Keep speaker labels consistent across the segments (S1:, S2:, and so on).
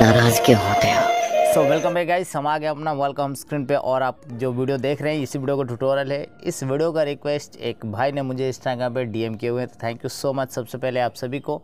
S1: नाराज क्यों होते हो सो वेलकम है गाइस हम आ गए अपना वेलकम स्क्रीन पे और आप जो वीडियो देख रहे हैं इसी वीडियो का ट्यूटोरियल है इस वीडियो का रिक्वेस्ट एक भाई ने मुझे इंस्टाग्राम पे डीएम किए हुए हैं तो थैंक यू सो मच सबसे पहले आप सभी को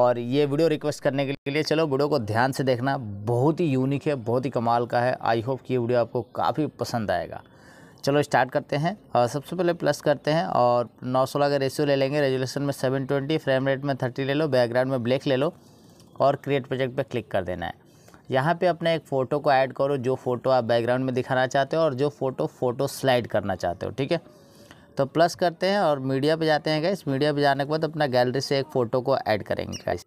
S1: और ये वीडियो रिक्वेस्ट करने के लिए चलो वीडियो को ध्यान से देखना बहुत ही यूनिक है बहुत ही कमाल का है आई होप कि ये वीडियो आपको काफ़ी पसंद आएगा चलो स्टार्ट करते हैं और सबसे पहले प्लस करते हैं और नौ सोलह का रेशियो ले लेंगे रेजुलेशन में सेवन ट्वेंटी फ्रेम रेट में थर्टी ले लो बैकग्राउंड में ब्लैक ले लो और क्रिएट प्रोजेक्ट पर क्लिक कर देना है यहाँ पे अपने एक फ़ोटो को ऐड करो जो फ़ोटो आप बैकग्राउंड में दिखाना चाहते हो और जो फ़ोटो फ़ोटो स्लाइड करना चाहते हो ठीक है तो प्लस करते हैं और मीडिया पे जाते हैं गाइस मीडिया पे जाने के बाद अपना गैलरी से एक फ़ोटो को ऐड करेंगे गाइस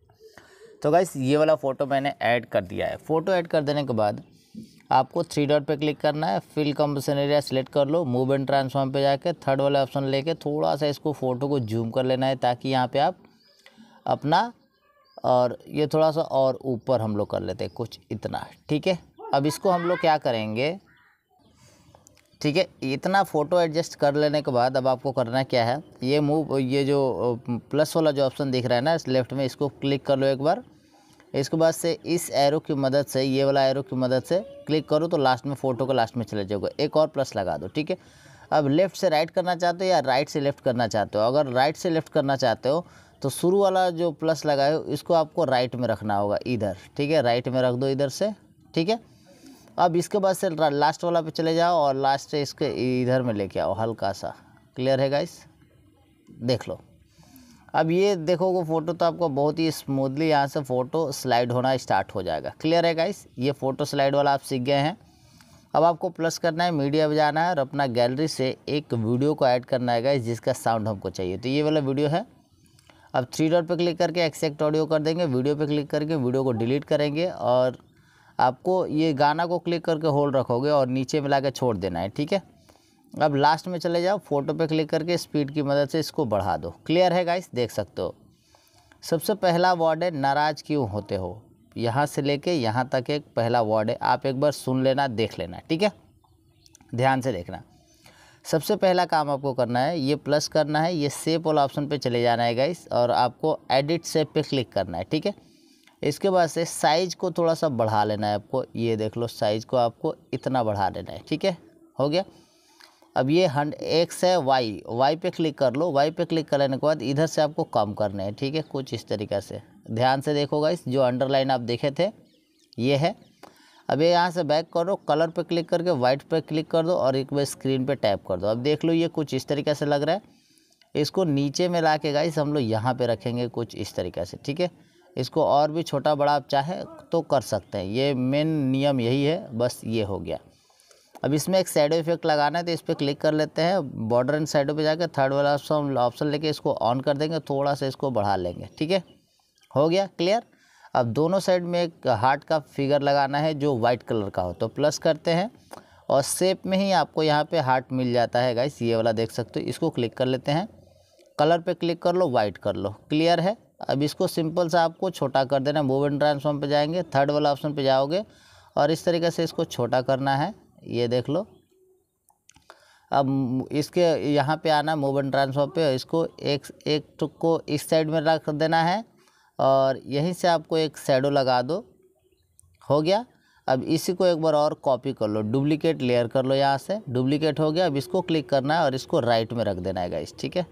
S1: तो गाइस ये वाला फ़ोटो मैंने ऐड कर दिया है फ़ोटो ऐड कर देने के बाद आपको थ्री डॉट पे क्लिक करना है फिल कम्पसन एरिया सेलेक्ट कर लो मूव एंड ट्रांसफॉर्म पे जाके थर्ड वाला ऑप्शन लेके थोड़ा सा इसको फ़ोटो को जूम कर लेना है ताकि यहाँ पे आप अपना और ये थोड़ा सा और ऊपर हम लोग कर लेते हैं कुछ इतना ठीक है अब इसको हम लोग क्या करेंगे ठीक है इतना फ़ोटो एडजस्ट कर लेने के बाद अब आपको करना क्या है ये मूव ये जो प्लस वाला जो ऑप्शन दिख रहा है ना इस लेफ्ट में इसको क्लिक कर लो एक बार इसके बाद से इस एरो की मदद से ये वाला एरो की मदद से क्लिक करो तो लास्ट में फ़ोटो को लास्ट में चले जाओगे एक और प्लस लगा दो ठीक है अब लेफ़्ट से राइट करना चाहते हो या राइट से लेफ़्ट करना चाहते हो अगर राइट से लेफ़्ट करना चाहते हो तो शुरू वाला जो प्लस लगाए इसको आपको राइट में रखना होगा इधर ठीक है राइट में रख दो इधर से ठीक है अब इसके बाद से लास्ट वाला पे चले जाओ और लास्ट से इसके इधर में लेके आओ हल्का सा क्लियर है गाइस देख लो अब ये देखोगे फ़ोटो तो आपको बहुत ही स्मूथली यहाँ से फ़ोटो स्लाइड होना स्टार्ट हो जाएगा क्लियर है गाइस ये फ़ोटो स्लाइड वाला आप सीख गए हैं अब आपको प्लस करना है मीडिया पर जाना है और अपना गैलरी से एक वीडियो को ऐड करना है गाइस जिसका साउंड हमको चाहिए तो ये वाला वीडियो है अब थ्री डॉट पे क्लिक करके एक्सेक्ट ऑडियो कर देंगे वीडियो पे क्लिक करके वीडियो को डिलीट करेंगे और आपको ये गाना को क्लिक करके होल्ड रखोगे और नीचे में ला के छोड़ देना है ठीक है अब लास्ट में चले जाओ फोटो पे क्लिक करके स्पीड की मदद से इसको बढ़ा दो क्लियर है गाइस देख सकते हो सबसे पहला वर्ड है नाराज़ क्यों होते हो यहाँ से लेके यहाँ तक एक पहला वर्ड है आप एक बार सुन लेना देख लेना ठीक है ध्यान से देखना सबसे पहला काम आपको करना है ये प्लस करना है ये सेप वाला ऑप्शन पे चले जाना है गाइस और आपको एडिट सेप पे क्लिक करना है ठीक है इसके बाद से साइज को थोड़ा सा बढ़ा लेना है आपको ये देख लो साइज को आपको इतना बढ़ा लेना है ठीक है हो गया अब ये हंड एक्स है वाई वाई पे क्लिक कर लो वाई पे क्लिक करने के बाद इधर से आपको कम करने हैं ठीक है कुछ इस तरीक़ा से ध्यान से देखो गाइस जो अंडरलाइन आप देखे थे ये है अब ये यहाँ से बैक करो कलर पे क्लिक करके वाइट पे क्लिक कर दो और एक बार स्क्रीन पे टैप कर दो अब देख लो ये कुछ इस तरीके से लग रहा है इसको नीचे में ला के गाइस हम लोग यहाँ पे रखेंगे कुछ इस तरीके से ठीक है इसको और भी छोटा बड़ा आप चाहे तो कर सकते हैं ये मेन नियम यही है बस ये हो गया अब इसमें एक साइड इफेक्ट लगाना है तो इस पर क्लिक कर लेते हैं बॉर्डर एंड साइडों पर जाकर थर्ड वाला ऑप्शन ऑप्शन लेके इसको ऑन कर देंगे थोड़ा सा इसको बढ़ा लेंगे ठीक है हो गया क्लियर अब दोनों साइड में एक हार्ट का फिगर लगाना है जो वाइट कलर का हो तो प्लस करते हैं और सेप में ही आपको यहाँ पे हार्ट मिल जाता है गाइस ये वाला देख सकते हो इसको क्लिक कर लेते हैं कलर पे क्लिक कर लो वाइट कर लो क्लियर है अब इसको सिंपल सा आपको छोटा कर देना है एंड ट्रांसफॉर्म पे जाएंगे थर्ड वाला ऑप्शन पे जाओगे और इस तरीके से इसको छोटा करना है ये देख लो अब इसके यहाँ पे आना मूव ट्रांसफॉर्म पे इसको एक एक तो को इस साइड में रख देना है और यहीं से आपको एक शेडो लगा दो हो गया अब इसी को एक बार और कॉपी कर लो डुप्लीकेट लेयर कर लो यहाँ से डुप्लीकेट हो गया अब इसको क्लिक करना है और इसको राइट में रख देना है गाइस ठीक है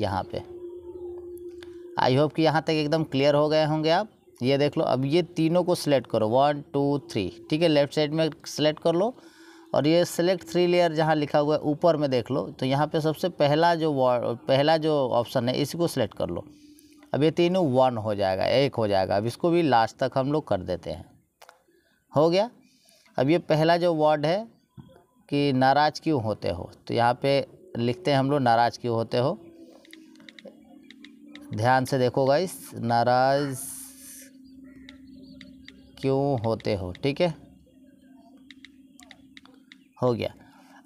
S1: यहाँ पे आई होप कि यहाँ तक एकदम क्लियर हो गए होंगे आप ये देख लो अब ये तीनों को सिलेक्ट करो वन टू थ्री ठीक है लेफ्ट साइड में सिलेक्ट कर लो और ये सिलेक्ट थ्री लेयर जहाँ लिखा हुआ है ऊपर में देख लो तो यहाँ पे सबसे पहला जो पहला जो ऑप्शन है इसी को सिलेक्ट कर लो अब ये तीनों वन हो जाएगा एक हो जाएगा अब इसको भी लास्ट तक हम लोग कर देते हैं हो गया अब ये पहला जो वर्ड है कि नाराज़ क्यों होते हो तो यहाँ पे लिखते हैं हम लोग नाराज़ क्यों होते हो ध्यान से देखो इस नाराज़ क्यों होते हो ठीक है हो गया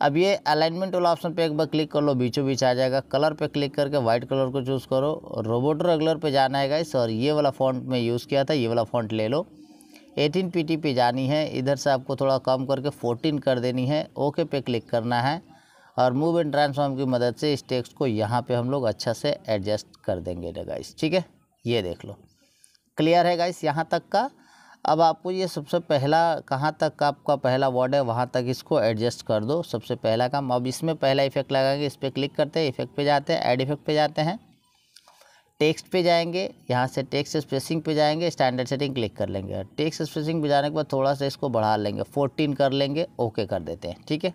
S1: अब ये अलाइनमेंट वाला ऑप्शन पे एक बार क्लिक कर लो बीचों बीच आ जाएगा कलर पे क्लिक करके व्हाइट कलर को चूज़ करो रोबोट रेगुलर पे जाना है गाइस और ये वाला फॉन्ट में यूज़ किया था ये वाला फॉन्ट ले लो 18 पीटी पे जानी है इधर से आपको थोड़ा कम करके 14 कर देनी है ओके पे क्लिक करना है और मूव एंड ट्रांसफॉर्म की मदद से इस टेक्स्ट को यहाँ पर हम लोग अच्छा से एडजस्ट कर देंगे गाइस ठीक है ये देख लो क्लियर है गाइस यहाँ तक का अब आपको ये सबसे पहला कहाँ तक आपका पहला वर्ड है वहाँ तक इसको एडजस्ट कर दो सबसे पहला काम अब इसमें पहला इफेक्ट लगाएंगे इस पर क्लिक करते हैं इफेक्ट पे जाते हैं ऐड इफेक्ट पे जाते हैं टेक्स्ट पे जाएंगे यहाँ से टेक्स्ट स्पेसिंग पे जाएंगे स्टैंडर्ड सेटिंग क्लिक कर लेंगे टेक्स स्पेसिंग पे जाने के बाद थोड़ा सा इसको बढ़ा लेंगे फोर्टीन कर लेंगे ओके कर देते हैं ठीक है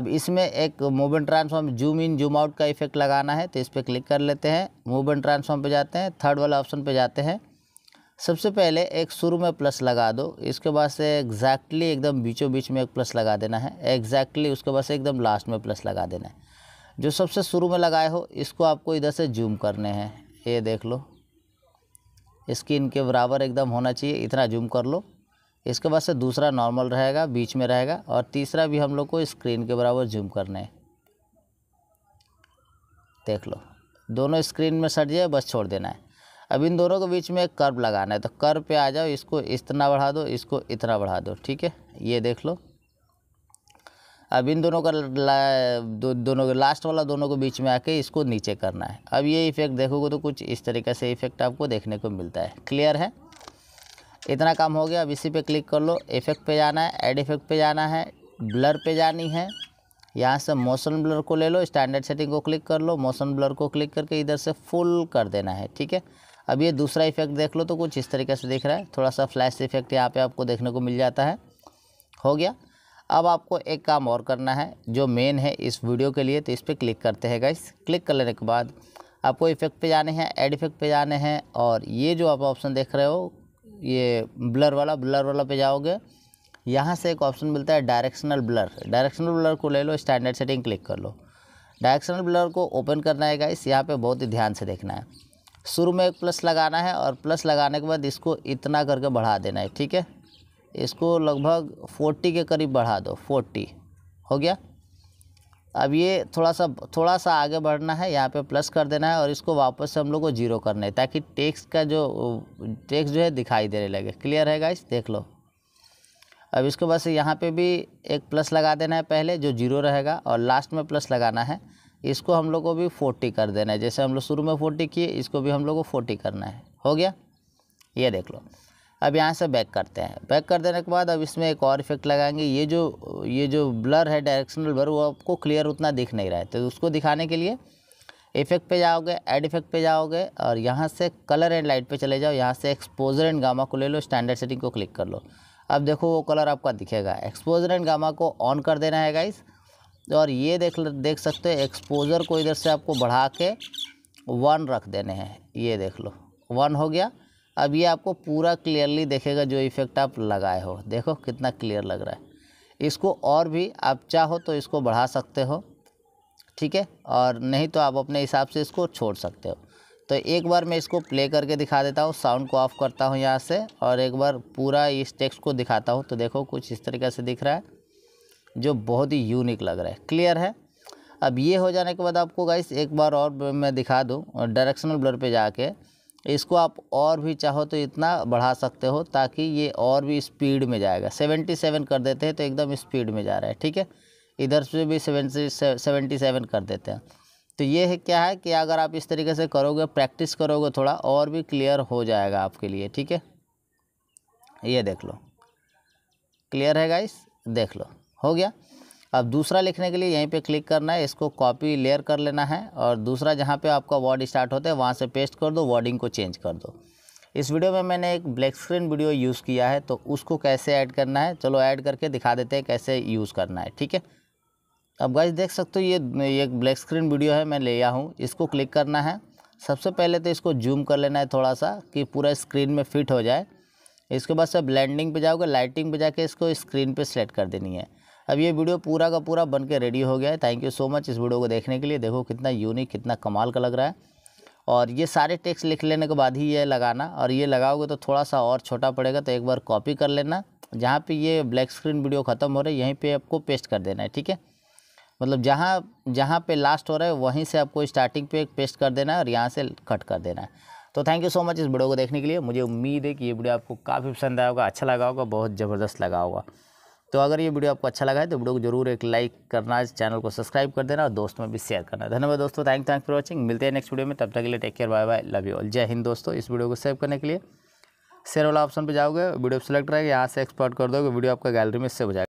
S1: अब इसमें एक movement transform zoom in zoom out का इफेक्ट लगाना है तो इस पर क्लिक कर लेते हैं मूवमेंट ट्रांसफॉर्म पे जाते हैं थर्ड वाला ऑप्शन पे जाते हैं सबसे पहले एक शुरू में प्लस लगा दो इसके बाद से एग्जैक्टली एकदम बीचों बीच में एक प्लस लगा देना है एग्जैक्टली उसके बाद से एकदम लास्ट में प्लस लगा देना है जो सबसे शुरू में लगाए हो इसको आपको इधर से जूम करने हैं ये देख लो स्किन के बराबर एकदम होना चाहिए इतना जूम कर लो इसके बाद से दूसरा नॉर्मल रहेगा बीच में रहेगा और तीसरा भी हम लोग को स्क्रीन के बराबर जूम करने है देख लो दोनों स्क्रीन में सट जाए बस छोड़ देना है अब इन दोनों के बीच में एक कर्व लगाना है तो कर्व पे आ जाओ इसको इतना बढ़ा दो इसको इतना बढ़ा दो ठीक है ये देख लो अब इन दोनों का दो, दोनों के लास्ट वाला दोनों के बीच में आके इसको नीचे करना है अब ये इफ़ेक्ट देखोगे तो कुछ इस तरीके से इफ़ेक्ट आपको देखने को मिलता है क्लियर है इतना काम हो गया अब इसी पे क्लिक कर लो इफ़ेक्ट पे जाना है एड इफ़ेक्ट पे जाना है ब्लर पे जानी है यहाँ से मोशन ब्लर को ले लो स्टैंडर्ड सेटिंग को क्लिक कर लो मोशन ब्लर को क्लिक करके इधर से फुल कर देना है ठीक है अब ये दूसरा इफेक्ट देख लो तो कुछ इस तरीके से दिख रहा है थोड़ा सा फ्लैश इफेक्ट यहाँ पे आपको देखने को मिल जाता है हो गया अब आपको एक काम और करना है जो मेन है इस वीडियो के लिए तो इस पर क्लिक करते हैं गाइस क्लिक कर लेने के बाद आपको इफेक्ट पे जाने हैं एड इफेक्ट पे जाने हैं और ये जो आप ऑप्शन देख रहे हो ये ब्लर वाला ब्लर वाला पे जाओगे यहाँ से एक ऑप्शन मिलता है डायरेक्शनल ब्लर डायरेक्शनल ब्लर को ले लो स्टैंडर्ड सेटिंग क्लिक कर लो डायरेक्शनल ब्लर को ओपन करना है गाइस यहाँ पर बहुत ही ध्यान से देखना है शुरू में एक प्लस लगाना है और प्लस लगाने के बाद इसको इतना करके बढ़ा देना है ठीक है इसको लगभग फोर्टी के करीब बढ़ा दो फोर्टी हो गया अब ये थोड़ा सा थोड़ा सा आगे बढ़ना है यहाँ पे प्लस कर देना है और इसको वापस से हम लोग को जीरो करना है ताकि टेक्स का जो टेक्स जो है दिखाई देने लगे क्लियर है गाइस देख लो अब इसको बस यहाँ पे भी एक प्लस लगा देना है पहले जो जीरो रहेगा और लास्ट में प्लस लगाना है इसको हम लोग को भी फोर्टी कर देना है जैसे हम लोग शुरू में फोर्टी किए इसको भी हम लोग को फोर्टी करना है हो गया ये देख लो अब यहाँ से बैक करते हैं बैक कर देने के बाद अब इसमें एक और इफेक्ट लगाएंगे ये जो ये जो ब्लर है डायरेक्शनल ब्लर वो आपको क्लियर उतना दिख नहीं रहा है तो उसको दिखाने के लिए इफेक्ट पे जाओगे एड इफेक्ट पे जाओगे और यहाँ से कलर एंड लाइट पे चले जाओ यहाँ से एक्सपोजर एंड गामा को ले लो स्टैंडर्ड सेटिंग को क्लिक कर लो अब देखो वो कलर आपका दिखेगा एक्सपोजर एंड गामा को ऑन कर देना है गाइज़ और ये देख देख सकते हो एक्सपोज़र को इधर से आपको बढ़ा के वन रख देने हैं ये देख लो वन हो गया अब ये आपको पूरा क्लियरली देखेगा जो इफ़ेक्ट आप लगाए हो देखो कितना क्लियर लग रहा है इसको और भी आप चाहो तो इसको बढ़ा सकते हो ठीक है और नहीं तो आप अपने हिसाब से इसको छोड़ सकते हो तो एक बार मैं इसको प्ले करके दिखा देता हूँ साउंड को ऑफ़ करता हूँ यहाँ से और एक बार पूरा इस टेक्स्ट को दिखाता हूँ तो देखो कुछ इस तरीके से दिख रहा है जो बहुत ही यूनिक लग रहा है क्लियर है अब ये हो जाने के बाद आपको गाइस एक बार और मैं दिखा दूँ डायरेक्शनल ब्लर पे जाके इसको आप और भी चाहो तो इतना बढ़ा सकते हो ताकि ये और भी स्पीड में जाएगा सेवेंटी सेवन कर देते हैं तो एकदम स्पीड में जा रहा है ठीक है इधर से भी सेवेंटी सेवेंटी सेवन कर देते हैं तो ये है क्या है कि अगर आप इस तरीके से करोगे प्रैक्टिस करोगे थोड़ा और भी क्लियर हो जाएगा आपके लिए ठीक है ये देख लो क्लियर है गाइस देख लो हो गया अब दूसरा लिखने के लिए यहीं पे क्लिक करना है इसको कॉपी लेयर कर लेना है और दूसरा जहाँ पे आपका वर्ड स्टार्ट होता है वहाँ से पेस्ट कर दो वर्डिंग को चेंज कर दो इस वीडियो में मैंने एक ब्लैक स्क्रीन वीडियो यूज़ किया है तो उसको कैसे ऐड करना है चलो ऐड करके दिखा देते हैं कैसे यूज़ करना है ठीक है अब गाइज देख सकते हो ये एक ब्लैक स्क्रीन वीडियो है मैं ले आया हूँ इसको क्लिक करना है सबसे पहले तो इसको जूम कर लेना है थोड़ा सा कि पूरा स्क्रीन में फिट हो जाए इसके बाद से ब्लैंडिंग पे जाओगे लाइटिंग पे जाके इसको स्क्रीन पे सेलेक्ट कर देनी है अब ये वीडियो पूरा का पूरा बन के रेडी हो गया है थैंक यू सो मच इस वीडियो को देखने के लिए देखो कितना यूनिक कितना कमाल का लग रहा है और ये सारे टेक्स्ट लिख लेने के बाद ही ये लगाना और ये लगाओगे तो थोड़ा सा और छोटा पड़ेगा तो एक बार कॉपी कर लेना जहाँ पे ये ब्लैक स्क्रीन वीडियो ख़त्म हो रही है यहीं पे आपको पेस्ट कर देना है ठीक है मतलब जहाँ जहाँ पे लास्ट हो रहा है वहीं से आपको स्टार्टिंग पे पेस्ट कर देना है और यहाँ से कट कर देना है तो थैंक यू सो मच इस वीडियो को देखने के लिए मुझे उम्मीद है कि ये वीडियो आपको काफ़ी पसंद आएगा अच्छा लगा होगा बहुत ज़बरदस्त लगा होगा तो अगर ये वीडियो आपको अच्छा लगा है तो वीडियो को जरूर एक लाइक करना चैनल को सब्सक्राइब कर देना और दोस्तों में भी शेयर करना धन्यवाद दोस्तों थैंक थैंक फॉर वॉचिंग मिलते हैं नेक्स्ट वीडियो में तब तक के लिए take care bye bye love you all जय हिंद दोस्तों इस वीडियो को सेव करने के लिए शेयर वाला ऑप्शन पर जाओगे वीडियो सेलेक्ट रहेगा यहाँ से एक्सपर्ट कर दोगे वीडियो आपका गैलरी में सेव हो जाएगा